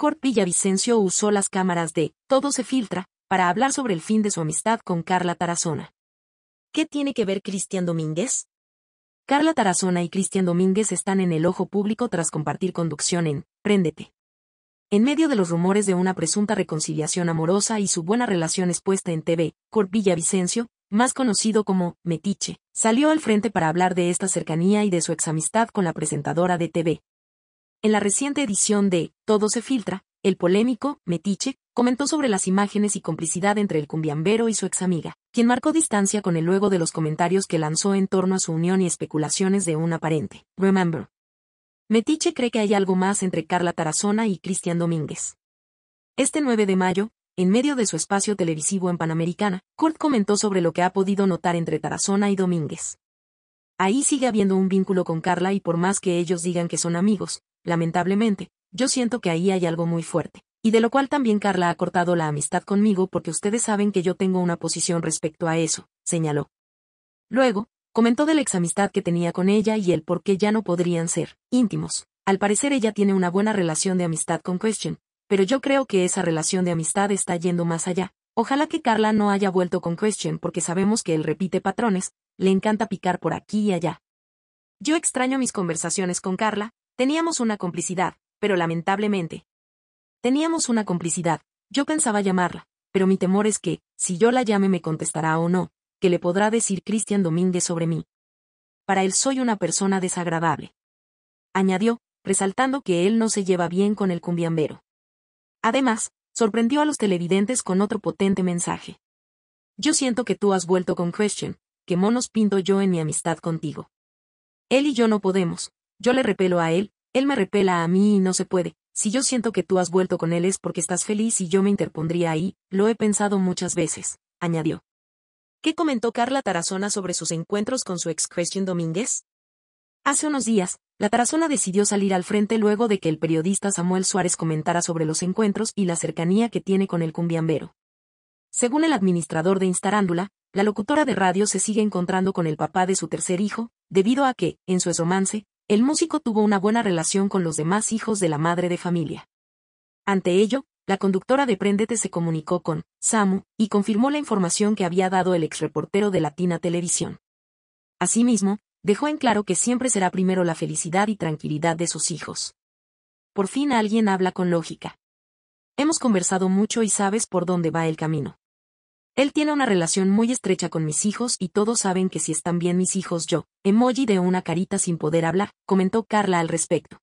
Corpilla Vicencio usó las cámaras de Todo se filtra para hablar sobre el fin de su amistad con Carla Tarazona. ¿Qué tiene que ver Cristian Domínguez? Carla Tarazona y Cristian Domínguez están en el ojo público tras compartir conducción en Préndete. En medio de los rumores de una presunta reconciliación amorosa y su buena relación expuesta en TV, Cort Vicencio, más conocido como Metiche, salió al frente para hablar de esta cercanía y de su examistad con la presentadora de TV, en la reciente edición de Todo se filtra, el polémico, Metiche, comentó sobre las imágenes y complicidad entre el cumbiambero y su amiga, quien marcó distancia con el luego de los comentarios que lanzó en torno a su unión y especulaciones de un aparente. Remember. Metiche cree que hay algo más entre Carla Tarazona y Cristian Domínguez. Este 9 de mayo, en medio de su espacio televisivo en Panamericana, Kurt comentó sobre lo que ha podido notar entre Tarazona y Domínguez. Ahí sigue habiendo un vínculo con Carla y por más que ellos digan que son amigos, Lamentablemente, yo siento que ahí hay algo muy fuerte, y de lo cual también Carla ha cortado la amistad conmigo porque ustedes saben que yo tengo una posición respecto a eso, señaló. Luego, comentó de la examistad que tenía con ella y el por qué ya no podrían ser íntimos. Al parecer ella tiene una buena relación de amistad con Question, pero yo creo que esa relación de amistad está yendo más allá. Ojalá que Carla no haya vuelto con Question porque sabemos que él repite patrones, le encanta picar por aquí y allá. Yo extraño mis conversaciones con Carla, Teníamos una complicidad, pero lamentablemente. Teníamos una complicidad, yo pensaba llamarla, pero mi temor es que, si yo la llame me contestará o no, que le podrá decir Cristian Domínguez sobre mí. Para él soy una persona desagradable. Añadió, resaltando que él no se lleva bien con el cumbiambero. Además, sorprendió a los televidentes con otro potente mensaje. Yo siento que tú has vuelto con Christian, que monos pinto yo en mi amistad contigo. Él y yo no podemos, yo le repelo a él, él me repela a mí y no se puede. Si yo siento que tú has vuelto con él es porque estás feliz y yo me interpondría ahí, lo he pensado muchas veces, añadió. ¿Qué comentó Carla Tarazona sobre sus encuentros con su ex Christian Domínguez? Hace unos días, la Tarazona decidió salir al frente luego de que el periodista Samuel Suárez comentara sobre los encuentros y la cercanía que tiene con el cumbiambero. Según el administrador de Instarándula, la locutora de radio se sigue encontrando con el papá de su tercer hijo, debido a que, en su esomance, el músico tuvo una buena relación con los demás hijos de la madre de familia. Ante ello, la conductora de Préndete se comunicó con Samu y confirmó la información que había dado el exreportero de Latina Televisión. Asimismo, dejó en claro que siempre será primero la felicidad y tranquilidad de sus hijos. Por fin alguien habla con lógica. Hemos conversado mucho y sabes por dónde va el camino. Él tiene una relación muy estrecha con mis hijos y todos saben que si están bien mis hijos yo, emoji de una carita sin poder hablar, comentó Carla al respecto.